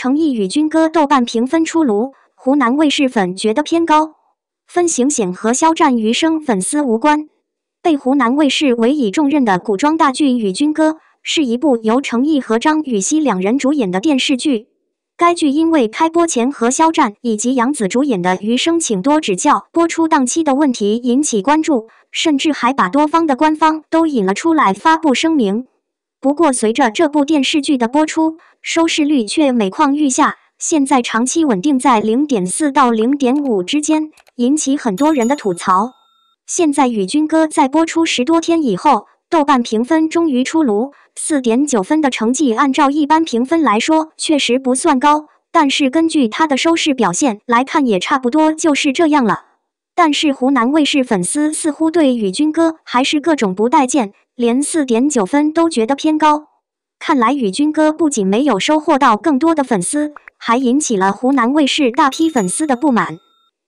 诚意与军哥豆瓣评分出炉，湖南卫视粉觉得偏高，分型显和肖战余生粉丝无关。被湖南卫视委以重任的古装大剧《与军歌》，是一部由诚意和张雨绮两人主演的电视剧。该剧因为开播前和肖战以及杨紫主演的《余生，请多指教》播出档期的问题引起关注，甚至还把多方的官方都引了出来发布声明。不过，随着这部电视剧的播出，收视率却每况愈下，现在长期稳定在零点四到零点五之间，引起很多人的吐槽。现在《与君歌》在播出十多天以后，豆瓣评分终于出炉，四点九分的成绩，按照一般评分来说，确实不算高，但是根据它的收视表现来看，也差不多就是这样了。但是湖南卫视粉丝似乎对宇君哥还是各种不待见，连四点九分都觉得偏高。看来宇君哥不仅没有收获到更多的粉丝，还引起了湖南卫视大批粉丝的不满。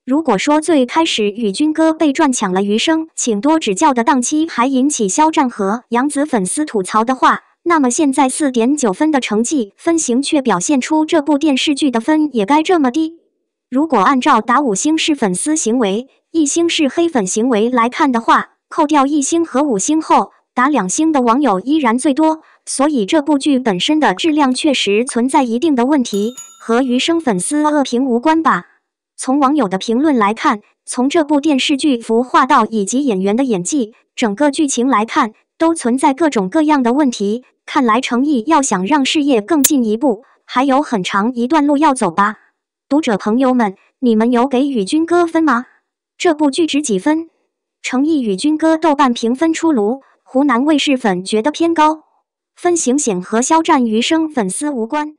如果说最开始宇君哥被赚抢了《余生，请多指教》的档期，还引起肖战和杨紫粉丝吐槽的话，那么现在四点九分的成绩，分型却表现出这部电视剧的分也该这么低。如果按照打五星是粉丝行为，一星是黑粉行为来看的话，扣掉一星和五星后，打两星的网友依然最多。所以这部剧本身的质量确实存在一定的问题，和余生粉丝恶评无关吧？从网友的评论来看，从这部电视剧服化道以及演员的演技，整个剧情来看，都存在各种各样的问题。看来成毅要想让事业更进一步，还有很长一段路要走吧。读者朋友们，你们有给与君歌分吗？这部剧值几分？《诚意与君歌》豆瓣评分出炉，湖南卫视粉觉得偏高，分型显和肖战余生粉丝无关。